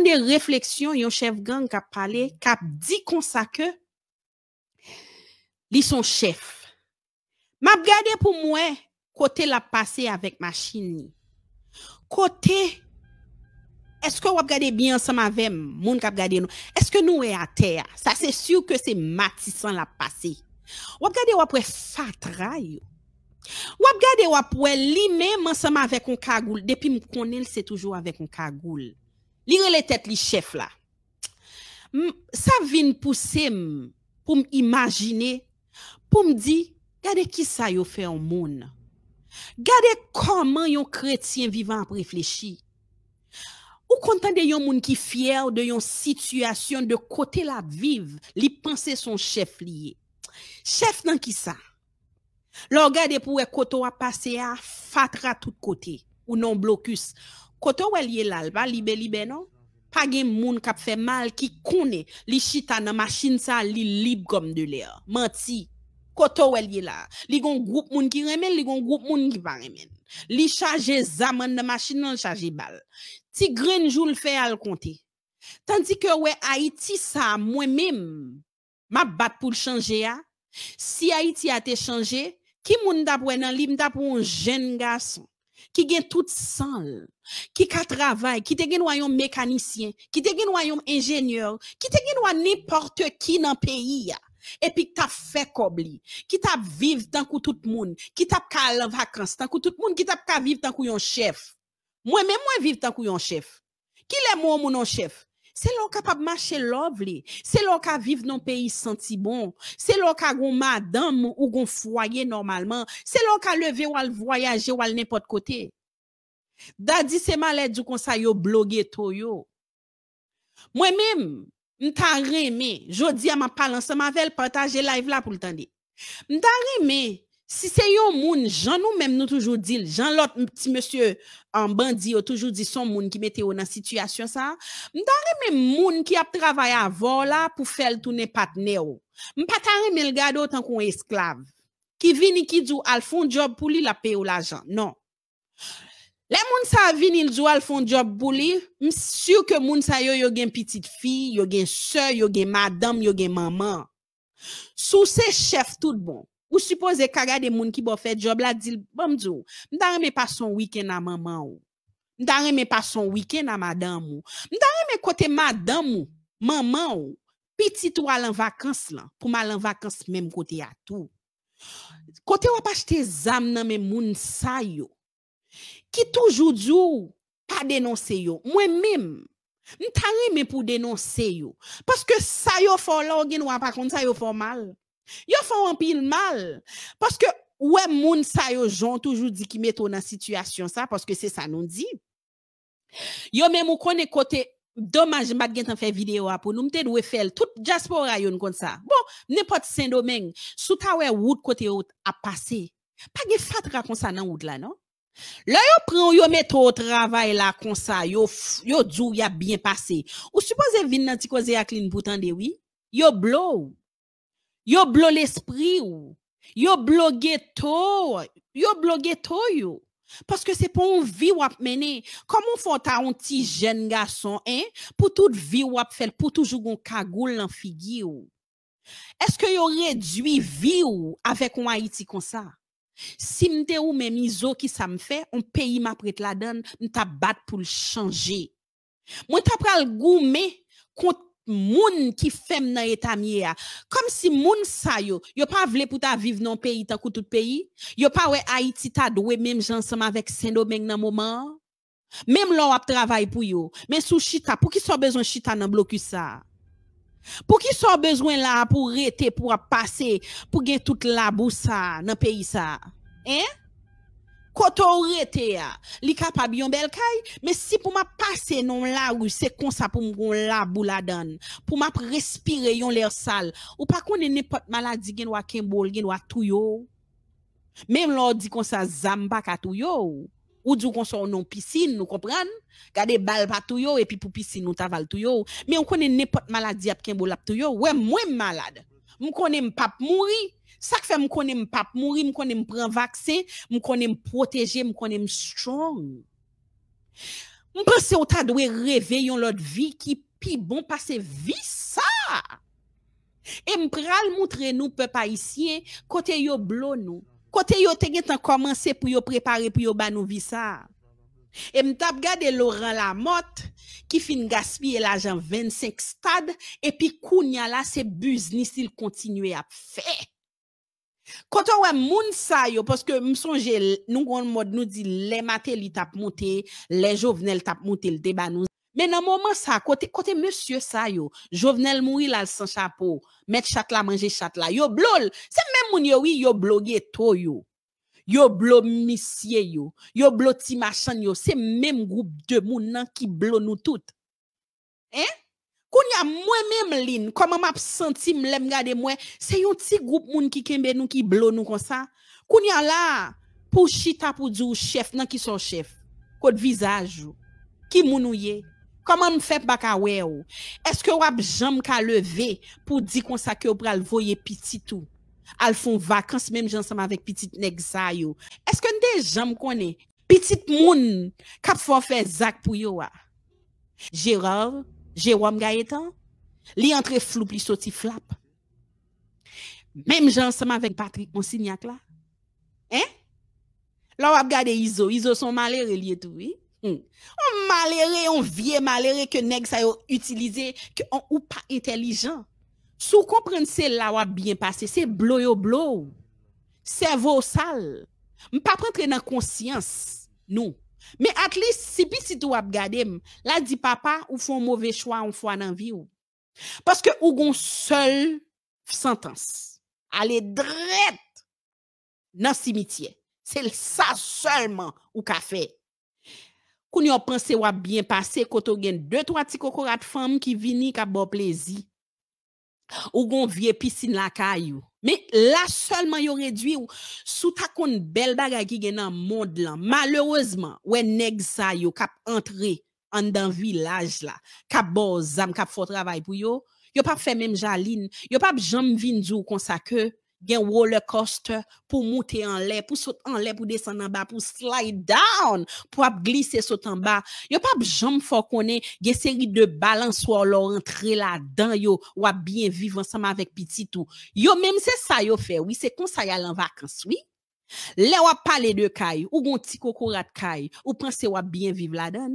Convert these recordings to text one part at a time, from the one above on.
de refleksyon yon chef gang kap pale kap di konsa ke li son chef map gade pou mwen kote la pase avèk ma chini kote eske wap gade byan sam ave moun kap gade nou, eske nou e a ter sa se syou ke se matisan la pase wap gade wap wè fat ray wap gade wap wè li mè mwen sam ave kon kagoul depi m kon el se toujou avè kon kagoul Li re le tet li chef la. Sa vin pousem pou m'imagine, pou m'di, gade ki sa yo fe yon moun. Gade koman yon kretien vivan ap reflechi. Ou kontan de yon moun ki fyer, ou de yon situasyon, de kote la viv, li pense son chef liye. Chef nan ki sa. Lor gade pou e koto a pase a, fatra tout kote, ou non blokus. Koto wel ye lal ba libe-libe no? Page moun kap fe mal ki kone li shita nan masin sa li lib gom de le a. Mati, koto wel ye la. Li gon goup moun ki remen, li gon goup moun ki paremen. Li chaje zaman nan masin nan chaje bal. Ti grenjou l fe al konte. Tanti ke we Haiti sa mwen mem, ma bat pou l chanje a. Si Haiti a te chanje, ki moun dapwe nan li mdapwe un jen ga san? qui gagne tout seule, qui travaille, qui te un mécanicien, qui te un ingénieur, qui te n'importe qui dans le pays, et puis qui t'a fait cobli, qui t'a vivre tant tout le monde, qui t'a en vacances avec tout le monde, qui t'a vivre tant chef. Moi-même, moi, vive vivre avec chef. Qui est moi, mon chef? Se lò kap ap mache lòv li, se lò kap vive nan peyi santi bon, se lò kap gon madan ou gon fwaye normalman, se lò kap leve wale voyaje wale nepot kote. Da di seman lèdjou konsa yo blogge to yo. Mwen mèm, mwen tan remè, jodi a man palan seman vel pataje live la pou l'tande. Mwen tan remè. Si c'est un moun, Jean nous-mêmes nous toujours dit, jean l'autre petit monsieur en bandit, toujours dit son moun qui mettait dans situation ça. M'tare même moun qui a travaillé avant là pour faire tourner partenaire. pas même le gars autant qu'on esclave. Qui vini qui dit al font job pour lui la paye ou l'argent. Non. Les moun sa vini il dit al font job pour lui, m'sure que moun sa yo yo gen petite fille, yo gen sœur, yo gen madame, yo gen maman. Sous ses chefs tout bon. Ou suppose kaga de moun ki bo fè job la, di l'bom djo, mdare me pason wiken na maman ou, mdare me pason wiken na madame ou, mdare me kote madame ou, maman ou, peti tou alan vakans lan, pou malan vakans mèm kote atou. Kote wapache te zam nan mè moun sa yo, ki toujou djou, pa denonse yo, mwen mèm, mtare mè pou denonse yo, paske sa yo fò log, gen wapakonde sa yo fò mal, yo fwa wampil mal paske wè moun sa yo joun toujou di ki meto nan situasyon sa paske se sa nou di yo mè mou kone kote domaj mbate gen tan fè video apou nou mte dwe fel, tout jaspo rayon kone sa bon, mnè poti sèndo mèng souta wè wout kote wout ap pase pa gen fatra kone sa nan wout la no lè yo pran yo meto wout ravay la kone sa yo djou ya bien pase ou supose vin nan ti kose ya klin poutan dewi yo blow Yo blo l'esprit ou. Yo blo tout, Yo blo ghetto yo. Parce que c'est pour une vie ou mener. Comment font ta un petit jeune garçon, hein, pour toute vie ou faire, pour toujours un cagoule figure Est-ce que yo réduit vie ou avec un Haïti comme ça? Si m'te ou même miso qui ça me fait, un pays m'a prête la donne, m'ta bat pour le changer. Moi t'a le goût, mais... Moun ki fem nan etam ye a, kom si moun sa yo, yo pa vle pou ta vive nan peyi ta koutout peyi, yo pa we Haiti ta dwe menm jansama vek Sendo menk nan mouman, menm lor ap travay pou yo, menm sou chita pou ki sou bezwen chita nan bloku sa, pou ki sou bezwen la pou rete pou ap pase pou gen tout labou sa nan peyi sa, enn? Koto rete ya, li kapab yon bel kay, me si pou ma pase non la ou se konsa pou mgon la bou la dan, pou ma respire yon lèr sal, ou pa konen nepot maladi gen wakembol, gen yo. mem lor di konsa zamba yo, ou di konsa non piscine, nou kompran, gade bal et epi pou piscine nou taval yo. me on konen nepot maladi tou yo. we mwen malade, mwen konen pap mouri, Sak fe m konen m pap mouri, m konen m pran vakse, m konen m proteje, m konen m strong. M pense ou ta dwe reveyon lot vi ki pi bon pase vi sa. E m pral moutre nou pe pa isye kote yo blo nou. Kote yo tege tan komanse pou yo prepare pou yo banou vi sa. E m tap gade Laurent Lamotte ki fin gaspi el ajan 25 stad e pi kou nyalase buznisil kontinue ap fe. Quand on voit moun sa yo, parce que m'songe, nous on mode nous dit, les maté tap mouté, les jovenel tap mouté le débat nous. Mais dans moment ça, côté, côté monsieur sa yo, jovenel mouri là sans chapeau, met chat la manger chat la. yo blol. C'est même moun yo, oui, yo blogué to yo. Yo blo misye yo, yo blo machan yo, c'est même groupe de moun nan qui blo nous toutes. Hein? Koun ya mwen men mlin, koman map senti mlem gade mwen, se yon ti goup moun ki kembe nou ki blo nou kon sa, koun ya la, pou chita pou djou chef nan ki son chef, kote vizaj ou, ki moun ou ye, koman mfep baka we ou, eske wap jom ka leve, pou di kon sa ki ou pral voye pitit ou, al fon vakans mwen jansama vek pitit nek zay ou, eske n de jom kon e, pitit moun, kap fwa fe zak pou yo a, jiror, Jérôme Gaëtan, li entre flou li soti flap. Même ensemble avec Patrick Monsignac là. Hein? Là, on regarde Iso. Iso sont malheureux lié tout, oui. On hmm. malheureux, on vieux malheureux que nèg ça utilisé, que on ou pas intelligent. Sous comprendre c'est là on bien passé, c'est blo yo blow. Cerveau sale. pas prendre dans conscience, non. Mais at least, si petit tout ap gade m, la di papa ou font mauvais choix ou fon un vie ou. Parce que ou gon seul sentence. aller dans nan cimetière C'est ça seulement ou ka fait. Koun yon pense ou ap bien passé, koto gen deux trois petites kokorat femmes qui vini ka bon plaisir ou gon vie piscine la caillou mais là seulement yo réduit ou sous ta kon belle bagay qui gen dans monde là malheureusement ouais nèg sa yo kap entrer en village là kap bo zam kap fo travail pour yo yo pas fait même jaline yo pas jamais vinn dire comme ça gen roller coaster pour monter en l'air, pour sauter en l'air, pour descendre en bas, pour slide down, pour glisser sauter en bas. Yo pas besoin faut connaître des série de balançoires leur rentrer là-dedans yo ou bien vivre ensemble avec petit tout. Yo même c'est ça yo fait. Oui, c'est comme ça y a en vacances, oui. Là on parler de caille ou gon petit cocorat caille ou pensez ou bien vivre là-dedans.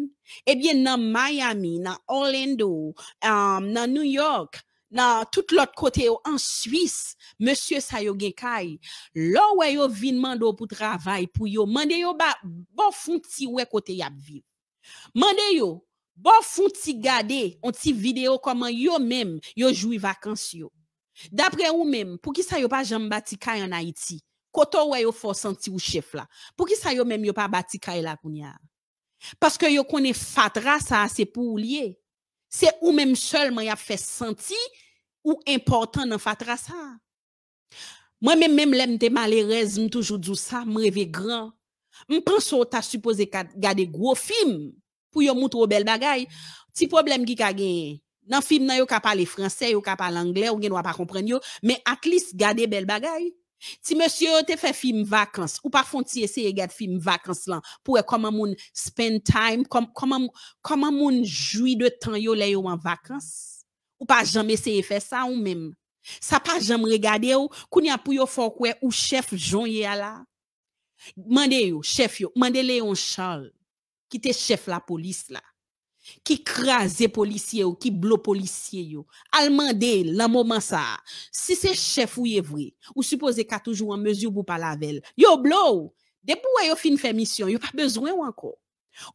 Eh bien dans Miami, dans Orlando, um, dans New York, nan tout l'autre côté en Suisse, Monsieur sa yo gen kay, yo vin mando pou travail pou yo, mande yo ba bon foun ti wè kote yap viv. Mande yo, bon foun ti gade, on ti video koman yo même yo joui vakans yo. Dapre ou même pou ki sa yo pa jam bati kay an Haiti, koto wè yo fò senti ou chef la, pou ki sa yo même yo pa bati kay la koun parce que yo konen fatra sa se pou ou liye c'est ou même seulement il a fait sentir ou important dans faire ça moi même même l'aime t'es malheureuse me m'm toujours dit ça me m'm rêvé grand me m'm pense au t'as supposé garder gros film pour y montrer aux belles petit problème qui a gagné dans film nan yo ka parler français yo ka parler anglais ne gen pas comprendre yo mais at least garder belles si monsieur te fait film vacances ou pas font essayer de film vacances là pour comment moun spend time comment comment comment moun jouit de temps yo en vacances ou pas jamais essayer faire ça ou même ça pas jamais regarder ou kounya pou yo fort ou chef jonye là Mande yo chef yo Mandé Léon Charles qui était chef la police là qui les policiers ou qui les policiers yo. Allemandé, la moment ça. Si c'est chef ou est vrai, ou supposé qu'a toujours en mesure pour parler avec yo blow. Depuis yo fin fait mission, yo pas besoin ou encore.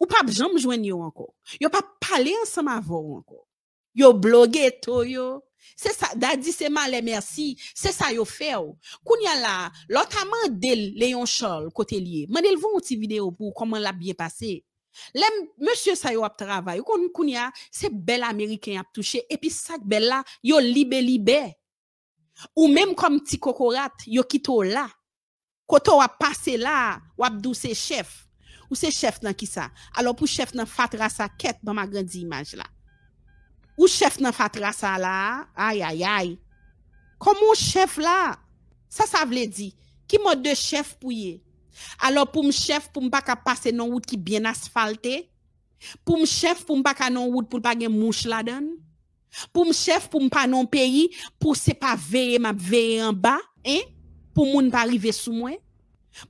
Ou pas de joindre yo encore. Yo pas parler ensemble avant encore. Yo blogué to yo. C'est ça, Dadi, c'est mal merci. C'est ça, yo fait. Kounya la, l'autre amandel, Léon Charles, côté lié. Mandel, vous une petite vidéo pour comment l'a bien passé. Le monsieur sa yo ap travail, c'est kon bel se bel a touché. Et puis, sak bel la, yo libe libe. Ou même comme petit kokorat, yo kito la. Koto a passé là, wap dou se chef. Ou se chef nan ki sa? Alors pou chef nan fatra sa quête, dans ma grandi image là. Ou chef nan fatra sa la, ay ay ay. un chef là, ça, ça vle di, qui mode de chef pou Alo pou m chef pou m pa ka pase nan woud ki bien asfalte, pou m chef pou m pa ka nan woud pou l pa gen mouch la den, pou m chef pou m pa nan peyi pou se pa veye map veye an ba, pou moun pa rive sou mwen,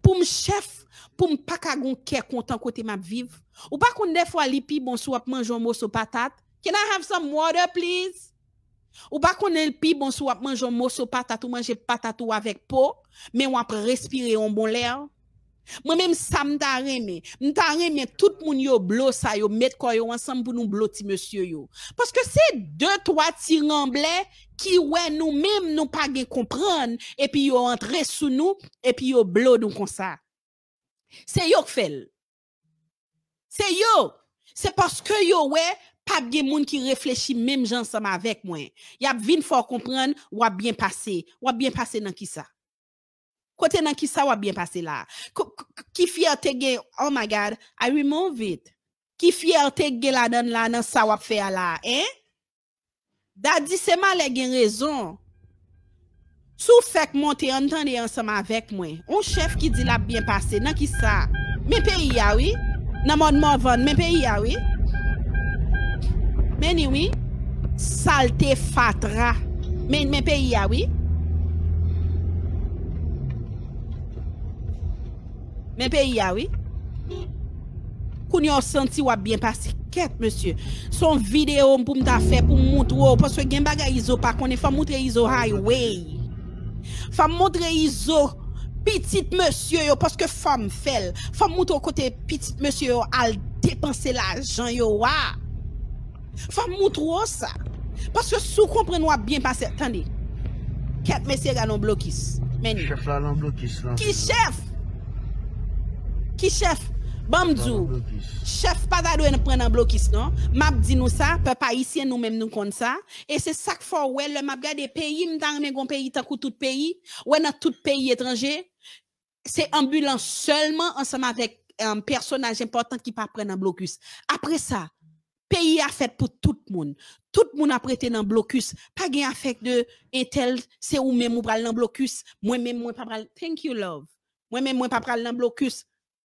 pou m chef pou m pa ka gon kè kontan kote map viv, ou pa kon defo alipi bon sou ap manjon mous ou patat, can I have some water please, ou pa kon alipi bon sou ap manjon mous ou patat ou manje patat ou avek po, men wap respire yon bon lèl, Moi-même, ça m'a remé. remé tout moun yo blo ça yo, met quoi yo ensemble pour nous blotti monsieur yo. Parce que c'est deux, trois tiramblés qui ouais nous-mêmes nous pas comprendre et puis yo entré sous nous et puis yo blo nous comme ça. C'est yo qui fait. C'est yo. C'est parce que yo ouais pas de monde qui réfléchit même gens ensemble avec moi. Y a vinn faut comprendre ou a bien passé, ou a bien passé dans qui ça. Kote nan ki sa wap byen pase la. Ki fye a tege, oh my God, a yu moun vit. Ki fye a tege la dan la nan sa wap fe ala, eh? Da di seman le gen rezon. Sou fek moun te yon tan de yon seman vek mwen. On chef ki di la byen pase, nan ki sa. Men pe yi ya wii? Nan moun mou avon, men pe yi ya wii? Men yi wii? Salte fatra. Men pe yi ya wii? Men pe yi ya, wè? Koun yon senti wap bien pasi. Kèt, monsye. Son videon pou mta fe pou mout wò. Poske gen baga izo pak. Kounen fam moutre izo hay wè. Fam moutre izo. Petit monsye yo. Poske fam fel. Fam mout wò kote petit monsye yo. Al depanse la jan yo, wà. Fam mout wò sa. Poske sou kompren wap bien pasi. Tande. Kèt, monsye, yon an blokis. Meni. Kif la an blokis lan. Kif chef. Qui chef? Bamdou, chef pas d'adoué en un blocus non. M'a dit nous ça, peuple haïtien nous même nous compte ça et c'est ça que faut ouais le m'a des pays dans un gon pays tant tout pays, ouais dans tout pays étranger, c'est ambulance seulement ensemble avec un euh, personnage important qui pas prendre un blocus. Après ça, pays a fait pour tout le monde. Tout le monde a prêté dans blocus. Pas gain affect de tel, c'est ou même ou pral dans blocus, moi même moi pas Thank you love. Moi même moi pas pral dans blocus.